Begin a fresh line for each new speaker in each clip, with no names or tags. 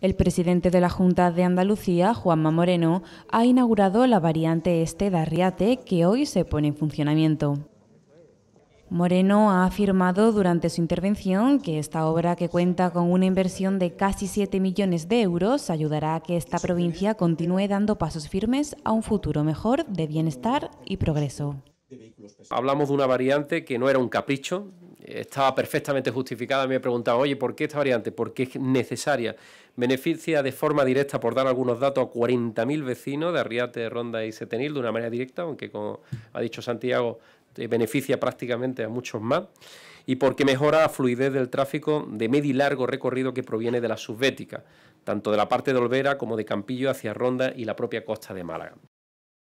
El presidente de la Junta de Andalucía, Juanma Moreno, ha inaugurado la variante este de Arriate que hoy se pone en funcionamiento. Moreno ha afirmado durante su intervención que esta obra, que cuenta con una inversión de casi 7 millones de euros, ayudará a que esta provincia continúe dando pasos firmes a un futuro mejor de bienestar y progreso.
Hablamos de una variante que no era un capricho, estaba perfectamente justificada. Me he preguntado, oye, ¿por qué esta variante? Porque es necesaria? Beneficia de forma directa, por dar algunos datos, a 40.000 vecinos de Arriate, Ronda y Setenil de una manera directa, aunque como ha dicho Santiago, beneficia prácticamente a muchos más. Y porque mejora la fluidez del tráfico de medio y largo recorrido que proviene de la subbética, tanto de la parte de Olvera como de Campillo hacia Ronda y la propia costa de Málaga.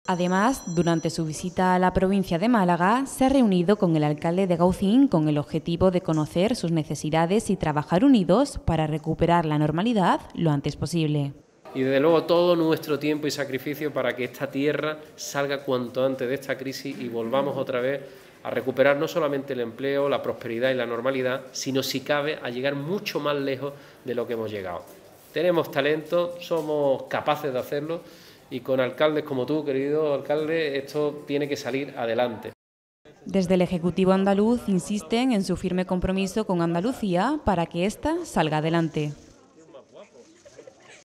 Además, durante su visita a la provincia de Málaga, se ha reunido con el alcalde de Gaucín con el objetivo de conocer sus necesidades y trabajar unidos para recuperar la normalidad lo antes posible.
Y desde luego todo nuestro tiempo y sacrificio para que esta tierra salga cuanto antes de esta crisis y volvamos otra vez a recuperar no solamente el empleo, la prosperidad y la normalidad, sino si cabe a llegar mucho más lejos de lo que hemos llegado. Tenemos talento, somos capaces de hacerlo y con alcaldes como tú, querido alcalde, esto tiene que salir adelante.
Desde el Ejecutivo andaluz insisten en su firme compromiso con Andalucía para que ésta salga adelante.